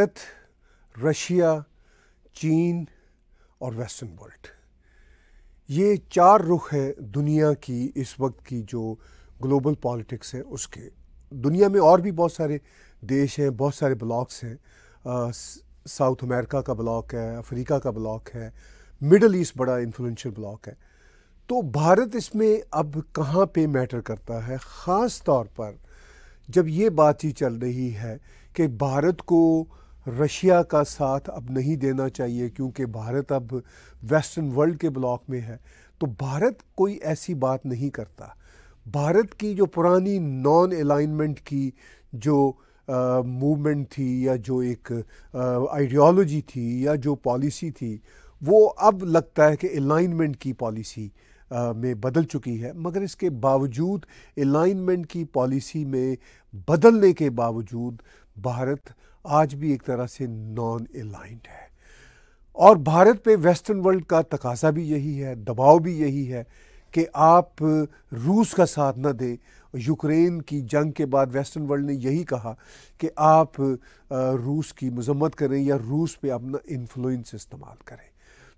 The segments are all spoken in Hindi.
भारत रशिया चीन और वेस्टर्न वर्ल्ड ये चार रुख है दुनिया की इस वक्त की जो ग्लोबल पॉलिटिक्स है उसके दुनिया में और भी बहुत सारे देश हैं बहुत सारे ब्लॉक्स हैं साउथ अमेरिका का ब्लॉक है अफ्रीका का ब्लॉक है मिडल ईस्ट बड़ा इन्फ्लुएंशियल ब्लॉक है तो भारत इसमें अब कहाँ पे मैटर करता है ख़ास तौर पर जब ये बातचीत चल रही है कि भारत को रशिया का साथ अब नहीं देना चाहिए क्योंकि भारत अब वेस्टर्न वर्ल्ड के ब्लॉक में है तो भारत कोई ऐसी बात नहीं करता भारत की जो पुरानी नॉन अलाइनमेंट की जो मूवमेंट थी या जो एक आइडियोलॉजी थी या जो पॉलिसी थी वो अब लगता है कि अलाइनमेंट की पॉलिसी में बदल चुकी है मगर इसके बावजूद अलाइनमेंट की पॉलिसी में बदलने के बावजूद भारत आज भी एक तरह से नॉन एलाइंट है और भारत पे वेस्टर्न वर्ल्ड का तकाजा भी यही है दबाव भी यही है कि आप रूस का साथ न दें यूक्रेन की जंग के बाद वेस्टर्न वर्ल्ड ने यही कहा कि आप रूस की मजम्मत करें या रूस पे अपना इन्फ्लुएंस इस्तेमाल करें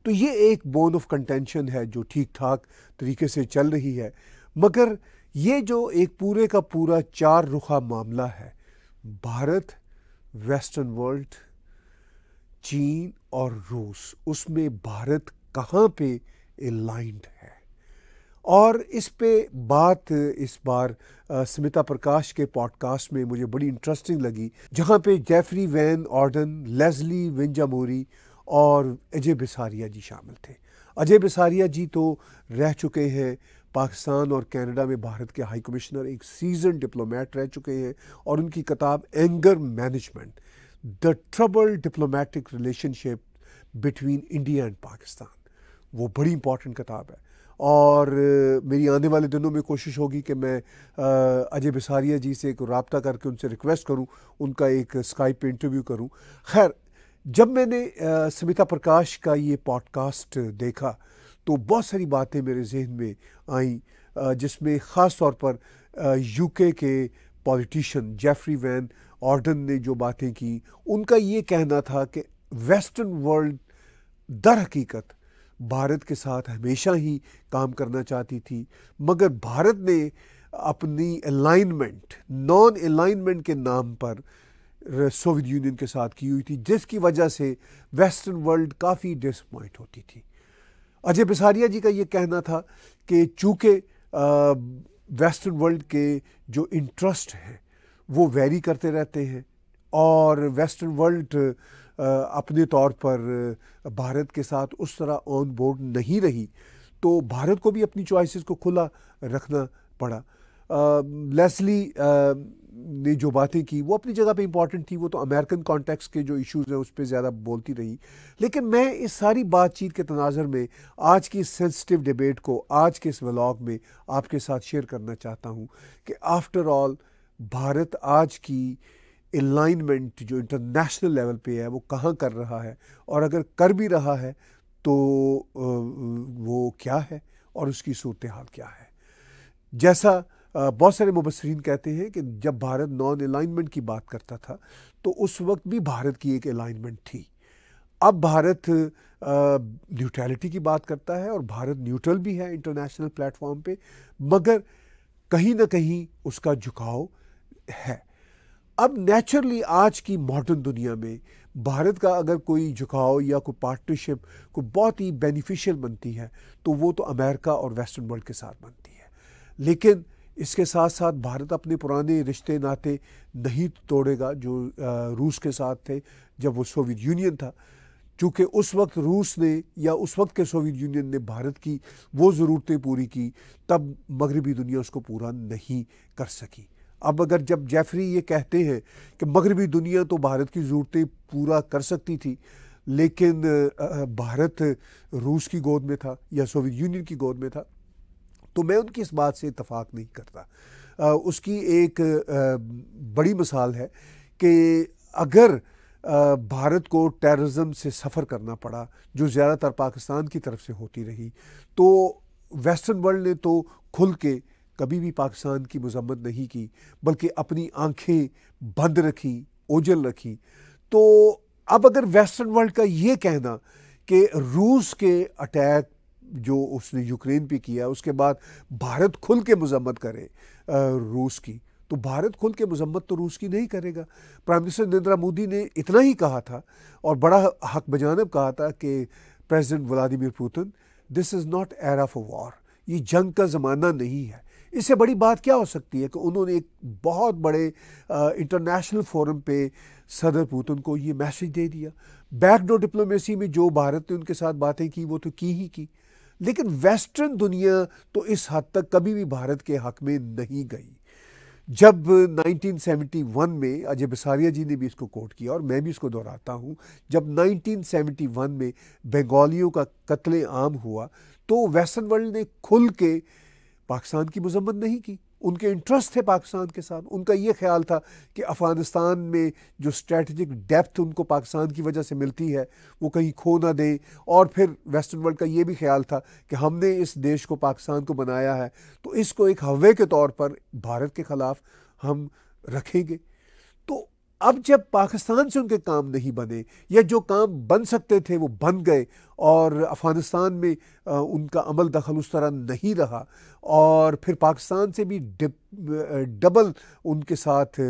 तो ये एक बोन ऑफ कंटेंशन है जो ठीक ठाक तरीके से चल रही है मगर ये जो एक पूरे का पूरा चार रुखा मामला है भारत वेस्टर्न वर्ल्ड चीन और रूस उसमें भारत कहाँ पे एलाइंड है और इस पे बात इस बार स्मिता प्रकाश के पॉडकास्ट में मुझे बड़ी इंटरेस्टिंग लगी जहाँ पे Geoffrey Van Orden Leslie Vinjamuri और अजय बिसारिया जी शामिल थे अजय बिसारिया जी तो रह चुके हैं पाकिस्तान और कनाडा में भारत के हाई कमिश्नर एक सीजन डिप्लोमेट रह चुके हैं और उनकी किताब anger management the trouble diplomatic relationship between India and Pakistan वो बड़ी इंपॉर्टेंट किताब है और मेरी आने वाले दिनों में कोशिश होगी कि मैं अजय बिसारिया जी से एक रबता करके उनसे रिक्वेस्ट करूं उनका एक स्काइप पे इंटरव्यू करूं खैर जब मैंने समिता प्रकाश का ये पॉडकास्ट देखा तो बहुत सारी बातें मेरे जहन में आईं जिसमें ख़ास तौर पर यूके के पॉलिटिशियन जेफरी वैन ऑर्डन ने जो बातें की उनका ये कहना था कि वेस्टर्न वर्ल्ड दर हकीकत भारत के साथ हमेशा ही काम करना चाहती थी मगर भारत ने अपनी अलाइनमेंट नॉन अलाइनमेंट के नाम पर सोवियत यूनियन के साथ की हुई थी जिसकी वजह से वेस्टर्न वर्ल्ड काफ़ी डिसपॉइंट होती थी अजय बिसारिया जी का ये कहना था कि चूँकि वेस्टर्न वर्ल्ड के जो इंटरेस्ट हैं वो वेरी करते रहते हैं और वेस्टर्न वर्ल्ड अपने तौर पर भारत के साथ उस तरह ऑन बोर्ड नहीं रही तो भारत को भी अपनी चॉइसेस को खुला रखना पड़ा लेस्ली ने जो बातें की वो अपनी जगह पे इम्पॉर्टेंट थी वो तो अमेरिकन कॉन्टेक्स के जो इश्यूज हैं उस पर ज़्यादा बोलती रही लेकिन मैं इस सारी बातचीत के तनाजर में आज की सेंसिटिव डिबेट को आज के इस व्लॉग में आपके साथ शेयर करना चाहता हूँ कि आफ्टर ऑल भारत आज की इलाइनमेंट जो इंटरनेशनल लेवल पे है वो कहाँ कर रहा है और अगर कर भी रहा है तो वो क्या है और उसकी सूरत हाल क्या है जैसा बहुत सारे मुबसरीन कहते हैं कि जब भारत नॉन अलाइनमेंट की बात करता था तो उस वक्त भी भारत की एक अलाइनमेंट थी अब भारत न्यूट्रलिटी की बात करता है और भारत न्यूट्रल भी है इंटरनेशनल प्लेटफॉर्म पे मगर कहीं ना कहीं उसका झुकाव है अब नेचुरली आज की मॉडर्न दुनिया में भारत का अगर कोई झुकाव या कोई पार्टनरशिप को बहुत ही बेनिफिशियल बनती है तो वो तो अमेरिका और वेस्टर्न वर्ल्ड के साथ बनती है लेकिन इसके साथ साथ भारत अपने पुराने रिश्ते नाते नहीं तोड़ेगा जो रूस के साथ थे जब वो सोवियत यूनियन था चूँकि उस वक्त रूस ने या उस वक्त के सोवियत यूनियन ने भारत की वो ज़रूरतें पूरी की तब मगरबी दुनिया उसको पूरा नहीं कर सकी अब अगर जब जेफरी ये कहते हैं कि मगरबी दुनिया तो भारत की ज़रूरतें पूरा कर सकती थी लेकिन भारत रूस की गोद में था या सोवियत यूनियन की गोद में था तो मैं उनकी इस बात से इतफाक़ नहीं करता उसकी एक बड़ी मिसाल है कि अगर भारत को टेररिज्म से सफ़र करना पड़ा जो ज़्यादातर पाकिस्तान की तरफ से होती रही तो वेस्टर्न वर्ल्ड ने तो खुल के कभी भी पाकिस्तान की मजम्मत नहीं की बल्कि अपनी आंखें बंद रखी ओझल रखी तो अब अगर वेस्टर्न वर्ल्ड का ये कहना कि रूस के अटैक जो उसने यूक्रेन पे किया उसके बाद भारत खुल के मजम्मत करे रूस की तो भारत खुल के मजम्मत तो रूस की नहीं करेगा प्राइम मिनिस्टर नरेंद्र मोदी ने इतना ही कहा था और बड़ा हक बजानब कहा था कि president Vladimir Putin this is not era for war ये जंग का ज़माना नहीं है इससे बड़ी बात क्या हो सकती है कि उन्होंने एक बहुत बड़े इंटरनेशनल फोरम पे सदर पुतिन को ये मैसेज दे दिया बैकडोर डिप्लोमेसी में जो भारत ने उनके साथ बातें की वो तो की ही की लेकिन वेस्टर्न दुनिया तो इस हद तक कभी भी भारत के हक में नहीं गई जब 1971 में अजय बसारिया जी ने भी इसको कोट किया और मैं भी इसको दोहराता हूँ जब 1971 में बंगालियों का कत्ले आम हुआ तो वेस्टर्न वर्ल्ड ने खुल के पाकिस्तान की मजम्मत नहीं की उनके इंटरेस्ट थे पाकिस्तान के साथ उनका ये ख्याल था कि अफ़गानिस्तान में जो स्ट्रेटजिक डेप्थ उनको पाकिस्तान की वजह से मिलती है वो कहीं खो ना दें और फिर वेस्टर्न वर्ल्ड का ये भी ख्याल था कि हमने इस देश को पाकिस्तान को बनाया है तो इसको एक हवे के तौर पर भारत के ख़िलाफ़ हम रखेंगे तो अब जब पाकिस्तान से उनके काम नहीं बने या जो काम बन सकते थे वो बन गए और अफ़गानिस्तान में आ, उनका अमल दखल उस तरह नहीं रहा और फिर पाकिस्तान से भी डबल उनके साथ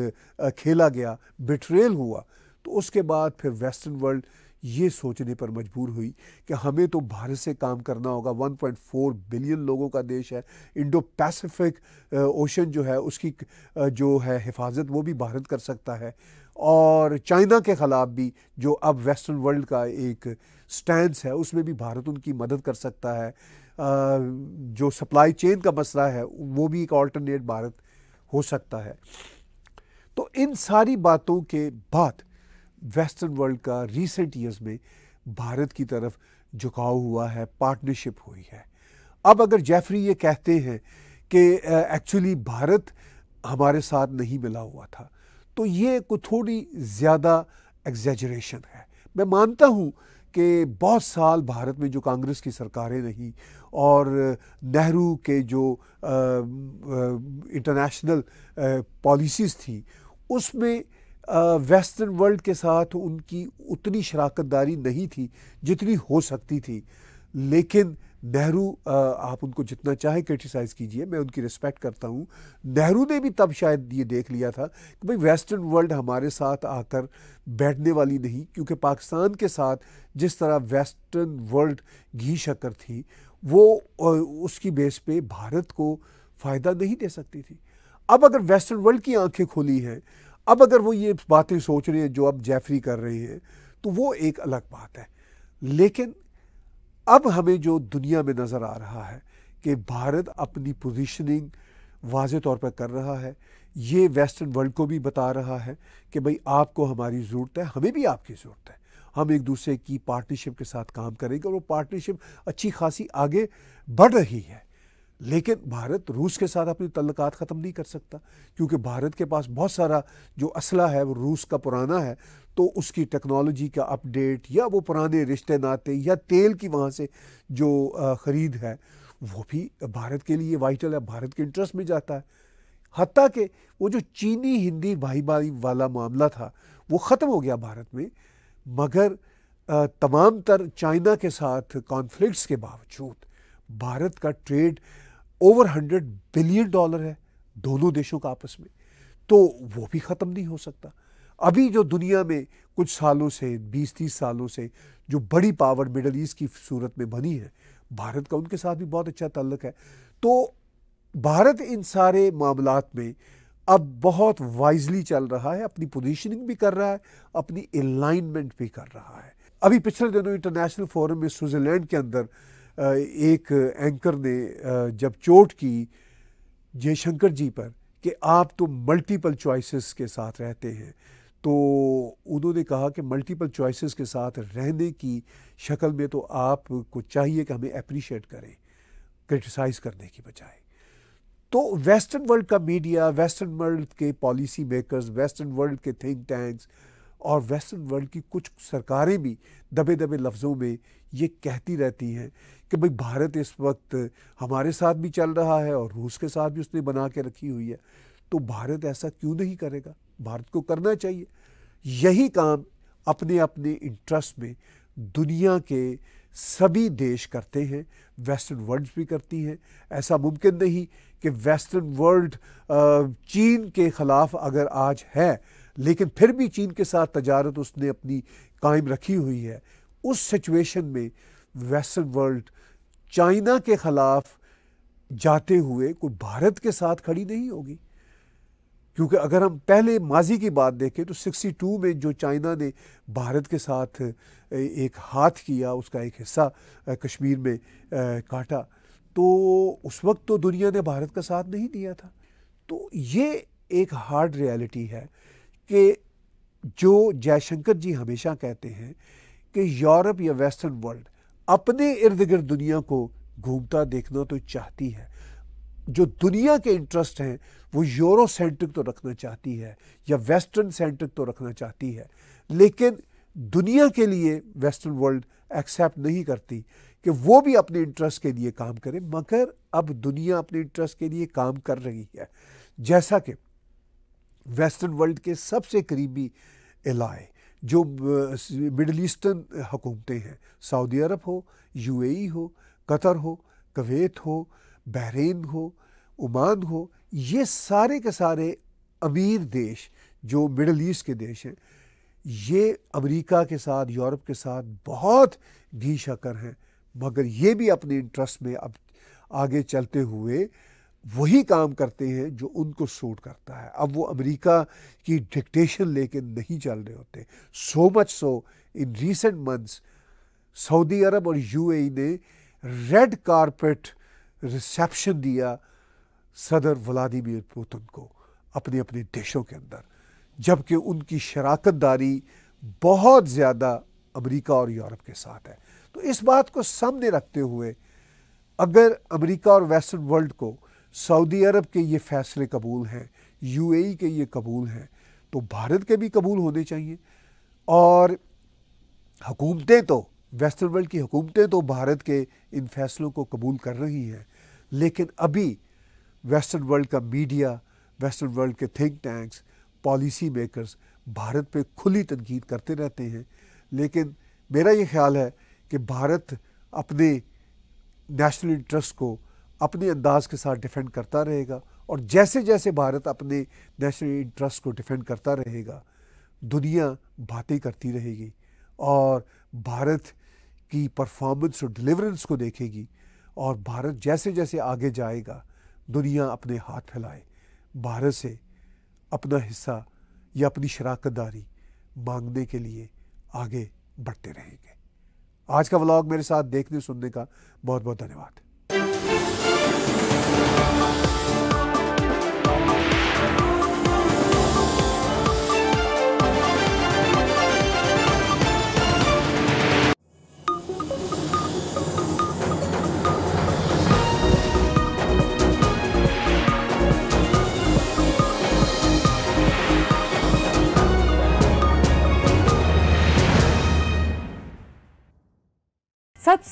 खेला गया बिट्रेल हुआ तो उसके बाद फिर वेस्टर्न वर्ल्ड ये सोचने पर मजबूर हुई कि हमें तो भारत से काम करना होगा 1.4 बिलियन लोगों का देश है इंडो पैसिफिक ओशन जो है उसकी जो है हिफाजत वो भी भारत कर सकता है और चाइना के ख़िलाफ़ भी जो अब वेस्टर्न वर्ल्ड का एक स्टैंड है उसमें भी भारत उनकी मदद कर सकता है जो सप्लाई चेन का मसला है वो भी एक ऑल्टरनेट भारत हो सकता है तो इन सारी बातों के बाद वेस्टर्न वर्ल्ड का रीसेंट ईयर्स में भारत की तरफ झुकाव हुआ है पार्टनरशिप हुई है अब अगर जेफरी ये कहते हैं कि एक्चुअली भारत हमारे साथ नहीं मिला हुआ था तो ये को थोड़ी ज़्यादा एग्जेजरेशन है मैं मानता हूँ कि बहुत साल भारत में जो कांग्रेस की सरकारें रही और नेहरू के जो इंटरनेशनल पॉलिसीज़ थी उसमें वेस्टर्न वर्ल्ड के साथ उनकी उतनी शराकत दारी नहीं थी जितनी हो सकती थी लेकिन नेहरू आप उनको जितना चाहे क्रिटिसाइज़ कीजिए मैं उनकी रिस्पेक्ट करता हूँ नेहरू ने भी तब शायद ये देख लिया था कि भाई वेस्टर्न वर्ल्ड हमारे साथ आकर बैठने वाली नहीं क्योंकि पाकिस्तान के साथ जिस तरह वेस्टर्न वर्ल्ड घी शक्कर थी वो उसकी बेस पे भारत को फ़ायदा नहीं दे सकती थी अब अगर वेस्टर्न वर्ल्ड की आँखें खोली हैं अब अगर वो ये बातें सोच रहे हैं जो अब जेफरी कर रहे हैं तो वो एक अलग बात है लेकिन अब हमें जो दुनिया में नज़र आ रहा है कि भारत अपनी पोजीशनिंग वाज तौर पर कर रहा है ये वेस्टर्न वर्ल्ड को भी बता रहा है कि भाई आपको हमारी ज़रूरत है हमें भी आपकी ज़रूरत है हम एक दूसरे की पार्टनरशिप के साथ काम करेंगे और वो पार्टनरशिप अच्छी खासी आगे बढ़ रही है लेकिन भारत रूस के साथ अपने तल्लक ख़त्म नहीं कर सकता क्योंकि भारत के पास बहुत सारा जो असला है वो रूस का पुराना है तो उसकी टेक्नोलॉजी का अपडेट या वो पुराने रिश्ते नाते या तेल की वहाँ से जो ख़रीद है वो भी भारत के लिए वाइटल है भारत के इंटरेस्ट में जाता है हती कि वो जो चीनी हिंदी भाई भाई वाला मामला था वो ख़त्म हो गया भारत में मगर तमाम तर चाइना के साथ कॉन्फ्लिक्ट्स के बावजूद भारत का trade over hundred billion dollar है दोनों देशों का आपस में तो वो भी ख़त्म नहीं हो सकता अभी जो दुनिया में कुछ सालों से बीस तीस सालों से जो बड़ी पावर मिडल ईस्ट की सूरत में बनी है भारत का उनके साथ भी बहुत अच्छा ताल्लुक है तो भारत इन सारे मामला में अब बहुत वाइजली चल रहा है अपनी पोजीशनिंग भी कर रहा है अपनी अलाइनमेंट भी कर रहा है अभी पिछले दिनों इंटरनेशनल फोरम में स्विट्ज़रलैंड के अंदर एक एंकर ने जब चोट की जयशंकर जी पर कि आप तो मल्टीपल चॉइसेस के साथ रहते हैं तो उन्होंने कहा कि मल्टीपल चॉइसेस के साथ रहने की शक्ल में तो आपको चाहिए कि हमें अप्रिशिएट करें क्रिटिसाइज़ करने की बजाय तो वेस्टर्न वर्ल्ड का मीडिया वेस्टर्न वर्ल्ड के पॉलिसी मेकर्स वेस्टर्न वर्ल्ड के थिंक टैंक्स और वेस्टर्न वर्ल्ड की कुछ सरकारें भी दबे दबे लफ्ज़ों में ये कहती रहती हैं कि भाई भारत इस वक्त हमारे साथ भी चल रहा है और रूस के साथ भी उसने बना के रखी हुई है तो भारत ऐसा क्यों नहीं करेगा भारत को करना चाहिए यही काम अपने अपने इंटरेस्ट में दुनिया के सभी देश करते हैं वेस्टर्न वर्ल्ड भी करती हैं ऐसा मुमकिन नहीं कि वेस्टर्न वर्ल्ड चीन के ख़िलाफ़ अगर आज है लेकिन फिर भी चीन के साथ तजारत उसने अपनी कायम रखी हुई है उस सिचुएशन में वेस्टर्न वर्ल्ड चाइना के ख़िलाफ़ जाते हुए कोई भारत के साथ खड़ी नहीं होगी क्योंकि अगर हम पहले माजी की बात देखें तो 62 में जो चाइना ने भारत के साथ एक हाथ किया उसका एक हिस्सा कश्मीर में काटा तो उस वक्त तो दुनिया ने भारत का साथ नहीं दिया था तो ये एक हार्ड रियलिटी है कि जो जयशंकर जी हमेशा कहते हैं कि यूरोप या वेस्टर्न वर्ल्ड अपने इर्द गिर्द दुनिया को घूमता देखना तो चाहती है जो दुनिया के इंटरेस्ट हैं वो यूरो सेंट्रिक तो रखना चाहती है या वेस्टर्न सेंट्रिक तो रखना चाहती है लेकिन दुनिया के लिए वेस्टर्न वर्ल्ड एक्सेप्ट नहीं करती कि वो भी अपने इंटरेस्ट के लिए काम करे मगर अब दुनिया अपने इंटरेस्ट के लिए काम कर रही है जैसा कि वेस्टर्न वर्ल्ड के सबसे करीबी इलाए जो मिडल ईस्टर्न हुकूमतें हैं सऊदी अरब हो यूएई e हो कतर हो कवैत हो बहरीन हो ओमान हो ये सारे के सारे अमीर देश जो मिडल ईस्ट के देश हैं ये अमेरिका के साथ यूरोप के साथ बहुत घी शकर हैं मगर ये भी अपने इंटरेस्ट में अब आगे चलते हुए वही काम करते हैं जो उनको सूट करता है अब वो अमेरिका की डिक्टेशन लेके नहीं चल रहे होते so much so in recent months Saudi Arabia और यूएई e ने रेड कारपेट रिसेप्शन दिया सदर व्लादिमिर पुतिन को अपने अपने देशों के अंदर जबकि उनकी शराकत दारी बहुत ज़्यादा अमेरिका और यूरोप के साथ है तो इस बात को सामने रखते हुए अगर अमेरिका और वेस्टर्न वर्ल्ड को सऊदी अरब के ये फ़ैसले कबूल हैं यूएई के ये कबूल हैं तो भारत के भी कबूल होने चाहिए और हुकूमतें तो वेस्टर्न वर्ल्ड की हुकूमतें तो भारत के इन फैसलों को कबूल कर रही हैं लेकिन अभी वेस्टर्न वर्ल्ड का मीडिया वेस्टर्न वर्ल्ड के think tanks policy makers Bharat पे खुली तनकीद करते रहते हैं लेकिन मेरा ये ख्याल है कि भारत अपने नेशनल इंटरेस्ट को अपने अंदाज के साथ डिफेंड करता रहेगा और जैसे जैसे भारत अपने नेशनल इंटरेस्ट को डिफेंड करता रहेगा दुनिया बातें करती रहेगी और भारत की परफॉर्मेंस और डिलीवरेंस को देखेगी और भारत जैसे जैसे आगे जाएगा दुनिया अपने हाथ फैलाए भारत से अपना हिस्सा या अपनी शराकत दारी मांगने के लिए आगे बढ़ते रहेंगे आज का व्लॉग मेरे साथ देखने सुनने का बहुत बहुत धन्यवाद